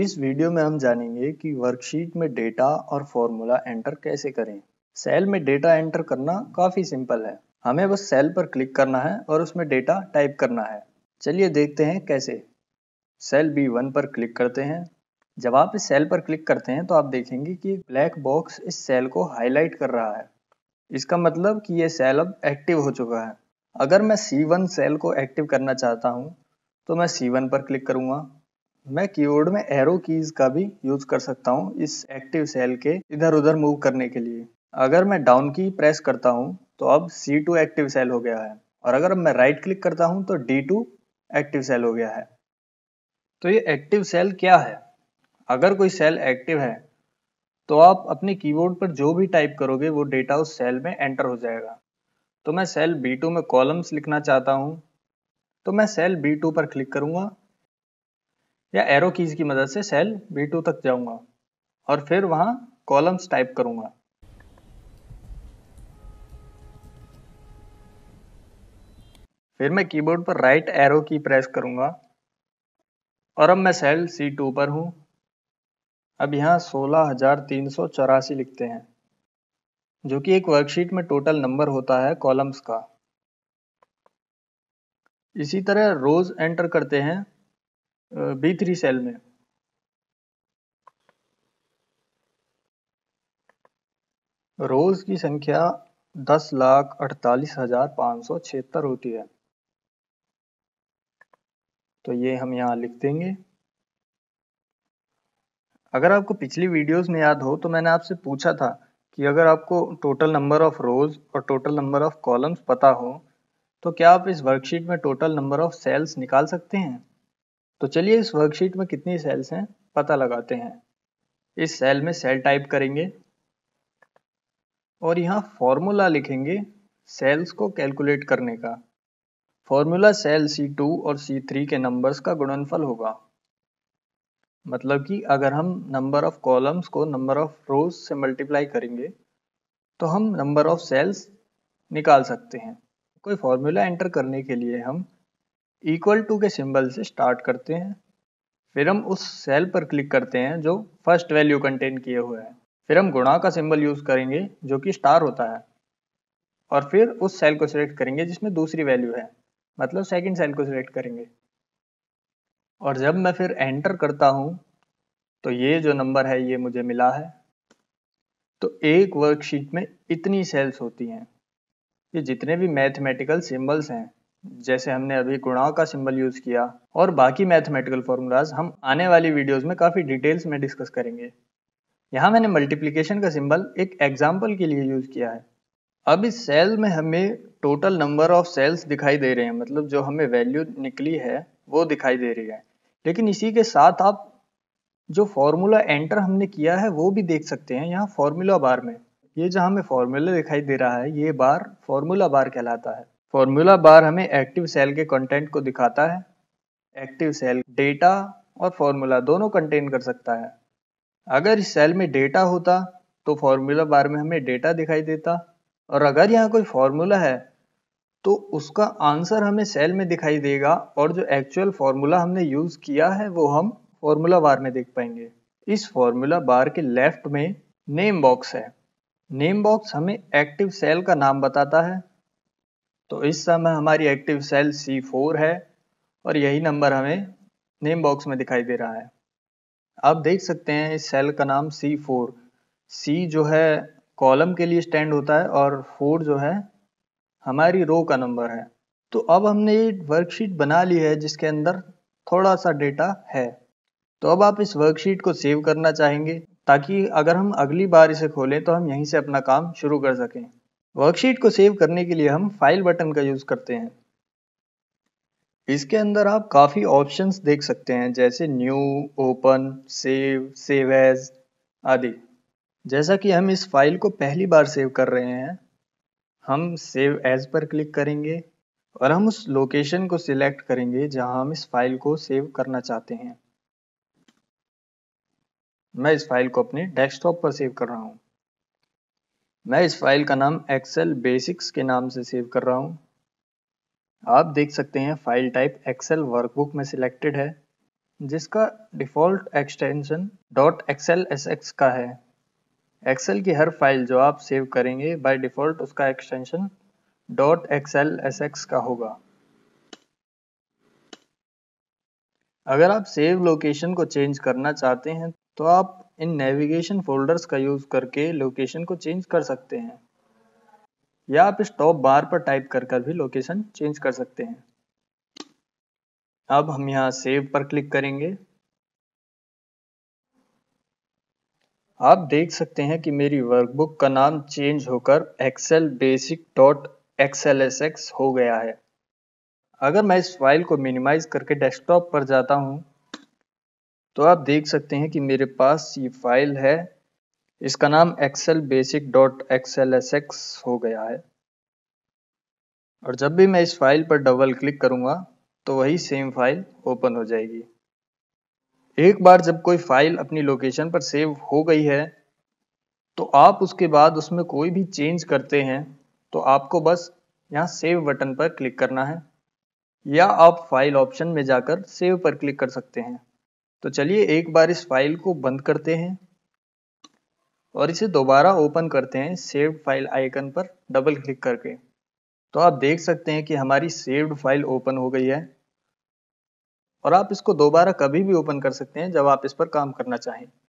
इस वीडियो में हम जानेंगे कि वर्कशीट में डेटा और फॉर्मूला एंटर कैसे करें सेल में डेटा एंटर करना काफ़ी सिंपल है हमें बस सेल पर क्लिक करना है और उसमें डेटा टाइप करना है चलिए देखते हैं कैसे सेल बी वन पर क्लिक करते हैं जब आप इस सेल पर क्लिक करते हैं तो आप देखेंगे कि ब्लैक बॉक्स इस सेल को हाईलाइट कर रहा है इसका मतलब कि ये सेल अब एक्टिव हो चुका है अगर मैं सी सेल को एक्टिव करना चाहता हूँ तो मैं सी पर क्लिक करूँगा मैं कीबोर्ड में एरो कीज का भी यूज कर सकता हूँ इस एक्टिव सेल के इधर उधर मूव करने के लिए अगर मैं डाउन की प्रेस करता हूँ तो अब C2 एक्टिव सेल हो गया है और अगर मैं राइट क्लिक करता हूँ तो D2 एक्टिव सेल हो गया है तो ये एक्टिव सेल क्या है अगर कोई सेल एक्टिव है तो आप अपने कीबोर्ड पर जो भी टाइप करोगे वो डेटा उस सेल में एंटर हो जाएगा तो मैं सेल B2 में कॉलम्स लिखना चाहता हूँ तो मैं सेल B2 पर क्लिक करूँगा या एरो कीज की मदद से सेल बी टू तक जाऊंगा और फिर वहाँ कॉलम्स टाइप करूँगा फिर मैं कीबोर्ड पर राइट एरो की प्रेस करूँगा और अब मैं सेल सी टू पर हूँ अब यहाँ सोलह हजार तीन सौ चौरासी लिखते हैं जो कि एक वर्कशीट में टोटल नंबर होता है कॉलम्स का इसी तरह रोज एंटर करते हैं बी थ्री सेल में रोज की संख्या दस लाख अड़तालीस हजार पाँच सौ छिहत्तर होती है तो ये हम यहाँ लिख देंगे अगर आपको पिछली वीडियोस में याद हो तो मैंने आपसे पूछा था कि अगर आपको टोटल नंबर ऑफ रोज और टोटल नंबर ऑफ कॉलम्स पता हो तो क्या आप इस वर्कशीट में टोटल नंबर ऑफ सेल्स निकाल सकते हैं तो चलिए इस वर्कशीट में कितनी सेल्स हैं पता लगाते हैं इस सेल में सेल टाइप करेंगे और यहाँ फॉर्मूला लिखेंगे सेल्स को कैलकुलेट करने का फॉर्मूला सेल C2 और C3 के नंबर्स का गुणनफल होगा मतलब कि अगर हम नंबर ऑफ कॉलम्स को नंबर ऑफ रोज से मल्टीप्लाई करेंगे तो हम नंबर ऑफ सेल्स निकाल सकते हैं कोई फॉर्मूला एंटर करने के लिए हम इक्वल टू के सिंबल से स्टार्ट करते हैं फिर हम उस सेल पर क्लिक करते हैं जो फर्स्ट वैल्यू कंटेन किए हुए हैं फिर हम गुणा का सिंबल यूज करेंगे जो कि स्टार होता है और फिर उस सेल को सिलेक्ट करेंगे जिसमें दूसरी वैल्यू है मतलब सेकंड सेल को सिलेक्ट करेंगे और जब मैं फिर एंटर करता हूँ तो ये जो नंबर है ये मुझे मिला है तो एक वर्कशीट में इतनी सेल्स होती हैं ये जितने भी मैथमेटिकल सिंबल्स हैं जैसे हमने अभी गुणाओं का सिंबल यूज किया और बाकी मैथमेटिकल फॉर्मूलाज हम आने वाली वीडियोस में काफ़ी डिटेल्स में डिस्कस करेंगे यहाँ मैंने मल्टीप्लिकेशन का सिंबल एक एग्जाम्पल के लिए यूज किया है अब इस सेल में हमें टोटल नंबर ऑफ सेल्स दिखाई दे रहे हैं मतलब जो हमें वैल्यू निकली है वो दिखाई दे रही है लेकिन इसी के साथ आप जो फॉर्मूला एंटर हमने किया है वो भी देख सकते हैं यहाँ फॉर्मूला बार में ये जहाँ हमें फॉर्मूला दिखाई दे रहा है ये बार फॉर्मूला बार कहलाता है फॉर्मूला बार हमें एक्टिव सेल के कंटेंट को दिखाता है एक्टिव सेल डेटा और फॉर्मूला दोनों कंटेन कर सकता है अगर इस सेल में डेटा होता तो फॉर्मूला बार में हमें डेटा दिखाई देता और अगर यहाँ कोई फॉर्मूला है तो उसका आंसर हमें सेल में दिखाई देगा और जो एक्चुअल फॉर्मूला हमने यूज़ किया है वो हम फॉर्मूला बार में देख पाएंगे इस फॉर्मूला बार के लेफ्ट में नेम बॉक्स है नेम बॉक्स हमें एक्टिव सेल का नाम बताता है तो इस समय हमारी एक्टिव सेल सी फोर है और यही नंबर हमें नेम बॉक्स में दिखाई दे रहा है आप देख सकते हैं इस सेल का नाम सी फोर सी जो है कॉलम के लिए स्टैंड होता है और फोर जो है हमारी रो का नंबर है तो अब हमने ये वर्कशीट बना ली है जिसके अंदर थोड़ा सा डेटा है तो अब आप इस वर्कशीट को सेव करना चाहेंगे ताकि अगर हम अगली बार इसे खोलें तो हम यहीं से अपना काम शुरू कर सकें वर्कशीट को सेव करने के लिए हम फाइल बटन का यूज़ करते हैं इसके अंदर आप काफ़ी ऑप्शंस देख सकते हैं जैसे new open save save as आदि जैसा कि हम इस फाइल को पहली बार सेव कर रहे हैं हम सेव एज पर क्लिक करेंगे और हम उस लोकेशन को सिलेक्ट करेंगे जहां हम इस फाइल को सेव करना चाहते हैं मैं इस फाइल को अपने डेस्कटॉप पर सेव कर रहा हूं मैं इस फाइल का नाम एक्सेल बेसिक्स के नाम से सेव कर रहा हूँ आप देख सकते हैं फाइल टाइप एक्सेल वर्कबुक में सिलेक्टेड है जिसका default extension dot Excel S X का है एक्सेल की हर फाइल जो आप सेव करेंगे बाय डिफ़ॉल्ट उसका extension dot Excel S X का होगा अगर आप सेव लोकेशन को चेंज करना चाहते हैं तो आप इन नेविगेशन फोल्डर्स का यूज़ करके लोकेशन को चेंज कर सकते हैं या आप इस टॉप बार पर टाइप कर कर भी लोकेशन चेंज कर सकते हैं अब हम यहाँ सेव पर क्लिक करेंगे आप देख सकते हैं कि मेरी वर्कबुक का नाम चेंज होकर एक्सेल बेसिक डॉट एक्स हो गया है अगर मैं इस फाइल को मिनिमाइज करके डेस्कटॉप पर जाता हूँ तो आप देख सकते हैं कि मेरे पास ये फाइल है इसका नाम Excel basic dot X L S X हो गया है और जब भी मैं इस फाइल पर डबल क्लिक करूँगा तो वही सेम फाइल ओपन हो जाएगी एक बार जब कोई फाइल अपनी लोकेशन पर सेव हो गई है तो आप उसके बाद उसमें कोई भी चेंज करते हैं तो आपको बस यहाँ सेव बटन पर क्लिक करना है या आप फाइल ऑप्शन में जाकर सेव पर क्लिक कर सकते हैं तो चलिए एक बार इस फाइल को बंद करते हैं और इसे दोबारा ओपन करते हैं सेव्ड फाइल आइकन पर डबल क्लिक करके तो आप देख सकते हैं कि हमारी सेव्ड फाइल ओपन हो गई है और आप इसको दोबारा कभी भी ओपन कर सकते हैं जब आप इस पर काम करना चाहें